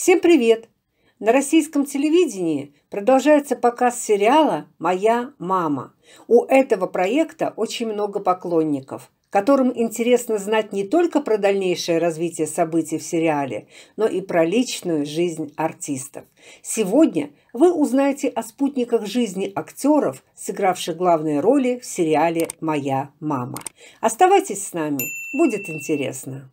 Всем привет! На российском телевидении продолжается показ сериала «Моя мама». У этого проекта очень много поклонников, которым интересно знать не только про дальнейшее развитие событий в сериале, но и про личную жизнь артистов. Сегодня вы узнаете о спутниках жизни актеров, сыгравших главные роли в сериале «Моя мама». Оставайтесь с нами, будет интересно.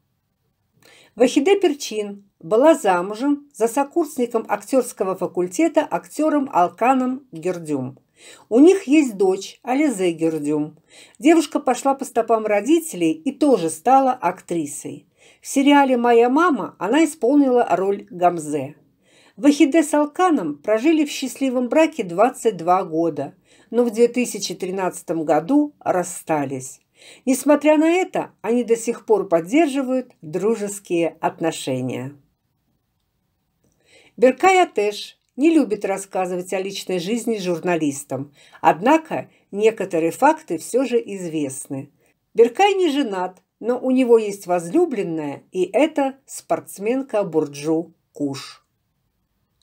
Вахиде Перчин была замужем за сокурсником актерского факультета актером Алканом Гердюм. У них есть дочь Ализе Гердюм. Девушка пошла по стопам родителей и тоже стала актрисой. В сериале «Моя мама» она исполнила роль Гамзе. Вахиде с Алканом прожили в счастливом браке 22 года, но в 2013 году расстались. Несмотря на это, они до сих пор поддерживают дружеские отношения. Беркай Атеш не любит рассказывать о личной жизни журналистам, однако некоторые факты все же известны. Беркай не женат, но у него есть возлюбленная, и это спортсменка Бурджу Куш.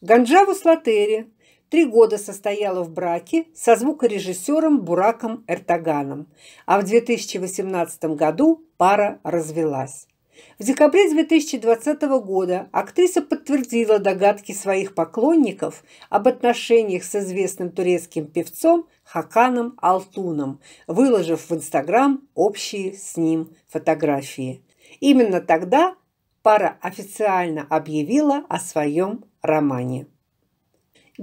Ганджаву Слатери Три года состояла в браке со звукорежиссером Бураком Эртаганом, а в 2018 году пара развелась. В декабре 2020 года актриса подтвердила догадки своих поклонников об отношениях с известным турецким певцом Хаканом Алтуном, выложив в Инстаграм общие с ним фотографии. Именно тогда пара официально объявила о своем романе.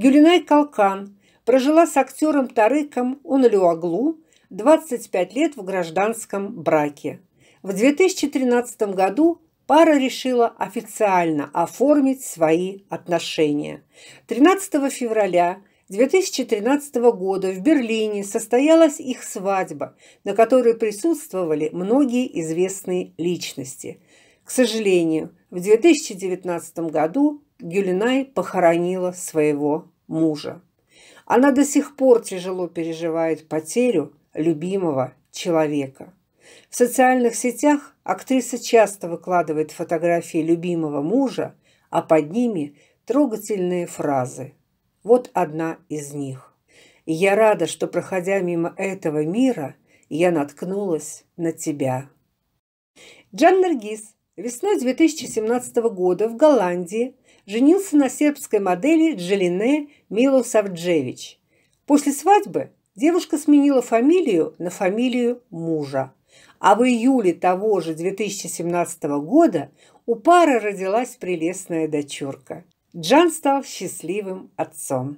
Гюлинай Калкан прожила с актером Тарыком Онлюаглу 25 лет в гражданском браке. В 2013 году пара решила официально оформить свои отношения. 13 февраля 2013 года в Берлине состоялась их свадьба, на которой присутствовали многие известные личности. К сожалению, в 2019 году Гюлинай похоронила своего мужа. Она до сих пор тяжело переживает потерю любимого человека. В социальных сетях актриса часто выкладывает фотографии любимого мужа, а под ними трогательные фразы. Вот одна из них. «Я рада, что, проходя мимо этого мира, я наткнулась на тебя». Джан Наргиз весной 2017 года в Голландии женился на сербской модели Джелине Милосавджевич. После свадьбы девушка сменила фамилию на фамилию мужа. А в июле того же 2017 года у пары родилась прелестная дочурка. Джан стал счастливым отцом.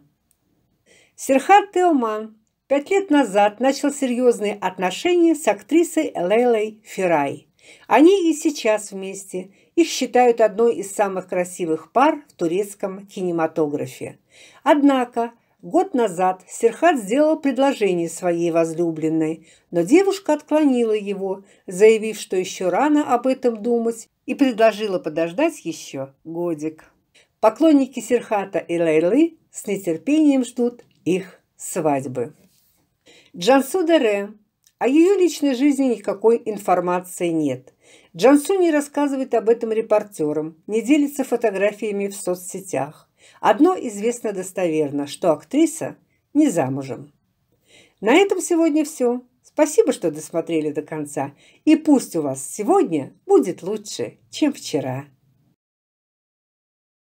Серхат Теоман пять лет назад начал серьезные отношения с актрисой Лейлой Ферай. Они и сейчас вместе. Их считают одной из самых красивых пар в турецком кинематографе. Однако год назад Серхат сделал предложение своей возлюбленной, но девушка отклонила его, заявив, что еще рано об этом думать, и предложила подождать еще годик. Поклонники Серхата и Лейлы с нетерпением ждут их свадьбы. Джансу Дере о ее личной жизни никакой информации нет. Джансу не рассказывает об этом репортерам, не делится фотографиями в соцсетях. Одно известно достоверно, что актриса не замужем. На этом сегодня все. Спасибо, что досмотрели до конца. И пусть у вас сегодня будет лучше, чем вчера.